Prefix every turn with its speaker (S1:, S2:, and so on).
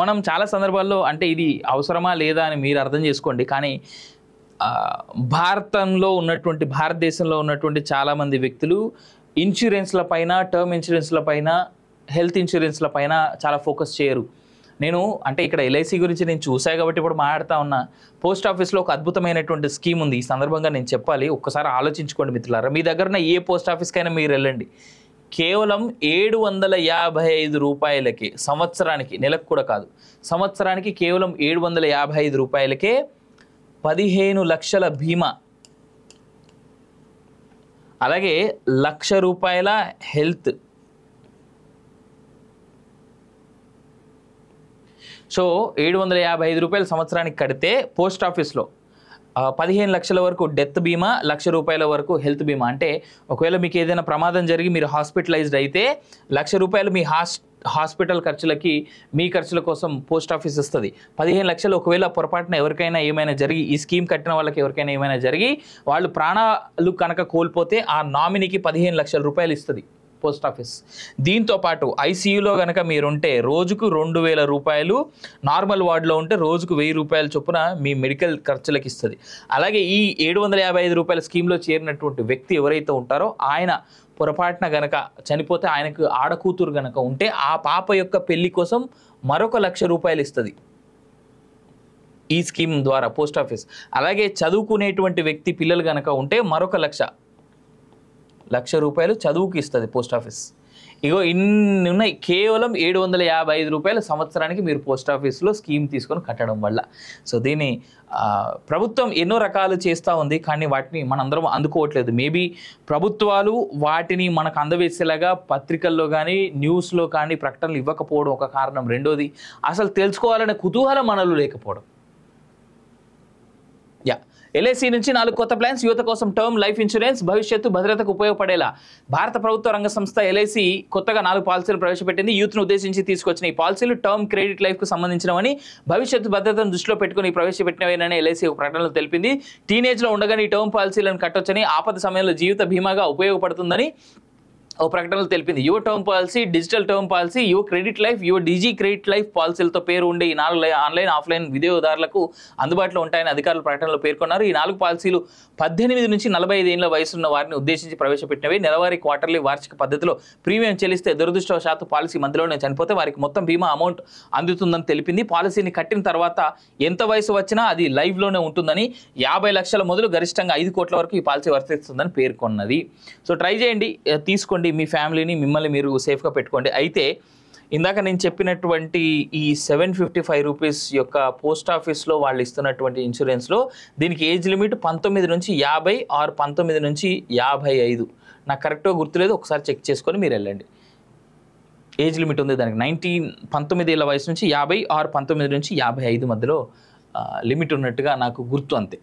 S1: మనం చాలా సందర్భాల్లో అంటే ఇది అవసరమా లేదా అని మీరు అర్థం చేసుకోండి కానీ భారతంలో ఉన్నటువంటి భారతదేశంలో ఉన్నటువంటి చాలామంది వ్యక్తులు ఇన్సూరెన్స్ల పైన టర్మ్ ఇన్సూరెన్స్ల పైన హెల్త్ ఇన్సూరెన్స్ల పైన చాలా ఫోకస్ చేయరు నేను అంటే ఇక్కడ ఎల్ఐసి గురించి నేను చూసా కాబట్టి ఇప్పుడు మాట్లాడుతూ ఉన్నా పోస్ట్ ఆఫీస్లో ఒక అద్భుతమైనటువంటి స్కీమ్ ఉంది ఈ సందర్భంగా నేను చెప్పాలి ఒక్కసారి ఆలోచించుకోండి మిత్రులారా మీ దగ్గర ఏ పోస్ట్ ఆఫీస్కైనా మీరు వెళ్ళండి కేవలం ఏడు వందల యాభై ఐదు రూపాయలకే సంవత్సరానికి నెలకు కూడా కాదు సంవత్సరానికి కేవలం ఏడు వందల యాభై ఐదు రూపాయలకే పదిహేను లక్షల బీమా అలాగే లక్ష రూపాయల హెల్త్ సో ఏడు వందల యాభై ఐదు రూపాయలు సంవత్సరానికి కడితే పోస్ట్ ఆఫీస్లో పదిహేను లక్షల వరకు డెత్ బీమా లక్ష రూపాయల వరకు హెల్త్ బీమా అంటే ఒకవేళ మీకు ఏదైనా ప్రమాదం జరిగి మీరు హాస్పిటలైజ్డ్ అయితే లక్ష రూపాయలు మీ హాస్ హాస్పిటల్ ఖర్చులకి మీ ఖర్చుల కోసం పోస్ట్ ఆఫీస్ ఇస్తుంది పదిహేను లక్షలు ఒకవేళ పొరపాటున ఎవరికైనా ఏమైనా జరిగి ఈ స్కీమ్ కట్టిన వాళ్ళకి ఎవరికైనా ఏమైనా జరిగి వాళ్ళు ప్రాణాలు కనుక కోల్పోతే ఆ నామినీకి పదిహేను లక్షల రూపాయలు ఇస్తుంది పోస్ట్ ఆఫీస్ దీంతో పాటు ఐసీయూలో కనుక మీరుంటే రోజుకు రెండు వేల రూపాయలు నార్మల్ వార్డులో ఉంటే రోజుకు వెయ్యి రూపాయల చొప్పున మీ మెడికల్ ఖర్చులకు ఇస్తుంది అలాగే ఈ ఏడు వందల యాభై ఐదు రూపాయల స్కీమ్లో చేరినటువంటి వ్యక్తి ఎవరైతే ఉంటారో ఆయన పొరపాటున గనక చనిపోతే ఆయనకు ఆడకూతురు గనక ఉంటే ఆ పాప యొక్క పెళ్లి కోసం మరొక లక్ష రూపాయలు ఇస్తుంది ఈ స్కీమ్ ద్వారా పోస్ట్ ఆఫీస్ అలాగే చదువుకునేటువంటి వ్యక్తి పిల్లలు కనుక ఉంటే మరొక లక్ష లక్ష రూపాయలు చదువుకి ఇస్తుంది పోస్ట్ ఆఫీస్ ఇగో ఇన్ని ఉన్నాయి కేవలం ఏడు వందల యాభై ఐదు రూపాయలు సంవత్సరానికి మీరు పోస్ట్ ఆఫీస్లో స్కీమ్ తీసుకొని కట్టడం వల్ల సో దీన్ని ప్రభుత్వం ఎన్నో రకాలు చేస్తూ ఉంది కానీ వాటిని మనందరం అందుకోవట్లేదు మేబీ ప్రభుత్వాలు వాటిని మనకు అందవేసేలాగా పత్రికల్లో కానీ న్యూస్లో కానీ ప్రకటనలు ఇవ్వకపోవడం ఒక కారణం రెండోది అసలు తెలుసుకోవాలనే కుతూహలం మనలో లేకపోవడం యా ఎల్ఐసి నుంచి నాలుగు కొత్త ప్లాన్స్ యువత కోసం టర్మ్ లైఫ్ ఇన్సూరెన్స్ భవిష్యత్తు భద్రతకు ఉపయోగపడేలా భారత ప్రభుత్వ రంగ సంస్థ ఎల్ఐసి కొత్తగా నాలుగు పాలసీలు ప్రవేశపెట్టింది యూత్ను ఉద్దేశించి తీసుకొచ్చిన ఈ పాలసీలు టర్మ్ క్రెడిట్ లైఫ్కు సంబంధించినవని భవిష్యత్తు భద్రతను దృష్టిలో పెట్టుకుని ప్రవేశపెట్టినవేనని ఎల్ఐసి ఒక ప్రకటనలో తెలిపింది టీనేజ్లో ఉండగానే ఈ టర్మ్ పాలసీలను కట్టొచ్చని ఆపద సమయంలో జీవిత బీమాగా ఉపయోగపడుతుందని ఓ ప్రకటనలో తెలిపింది Yuva term policy digital term policy Yuva credit life Yuva digi credit life పాలసీలతో పేరు ఉండే ఈ నాలుగు ఆన్లైన్ ఆఫ్లైన్ వినియోగదారులకు అందుబాటులో ఉంటాయని అధికారులు ప్రకటనలో పేర్కొన్నారు ఈ నాలుగు పాలసీలు పద్దెనిమిది నుంచి నలభై ఐదు ఏళ్ళ వయసున్న వారిని ఉద్దేశించి ప్రవేశపెట్టినవి నెలవారీ క్వార్టర్లీ వార్షిక పద్ధతిలో ప్రీమియం చెల్లిస్తే దురదృష్టవశాత్తు పాలసీ మధ్యలోనే చనిపోతే వారికి మొత్తం బీమా అమౌంట్ అందుతుందని తెలిపింది పాలసీని కట్టిన తర్వాత ఎంత వయసు వచ్చినా అది లైవ్లోనే ఉంటుందని యాభై లక్షల మొదలు గరిష్టంగా ఐదు కోట్ల వరకు ఈ పాలసీ వర్తిస్తుందని పేర్కొన్నది సో ట్రై చేయండి తీసుకోండి పెట్టుకోండి మీ ఫ్యామిలీని మిమ్మల్ని మీరు సేఫ్గా పెట్టుకోండి అయితే ఇందాక నేను చెప్పినటువంటి ఈ సెవెన్ ఫిఫ్టీ ఫైవ్ రూపీస్ యొక్క పోస్ట్ ఆఫీస్లో వాళ్ళు ఇస్తున్నటువంటి ఇన్సూరెన్స్లో దీనికి ఏజ్ లిమిట్ పంతొమ్మిది నుంచి యాభై ఆరు పంతొమ్మిది నుంచి యాభై ఐదు నాకు కరెక్ట్గా గుర్తులేదు ఒకసారి చెక్ చేసుకొని మీరు వెళ్ళండి ఏజ్ లిమిట్ ఉంది దానికి నైన్టీన్ పంతొమ్మిది ఏళ్ళ వయసు నుంచి యాభై ఆరు పంతొమ్మిది నుంచి యాభై ఐదు మధ్యలో లిమిట్ ఉన్నట్టుగా నాకు గుర్తు అంతే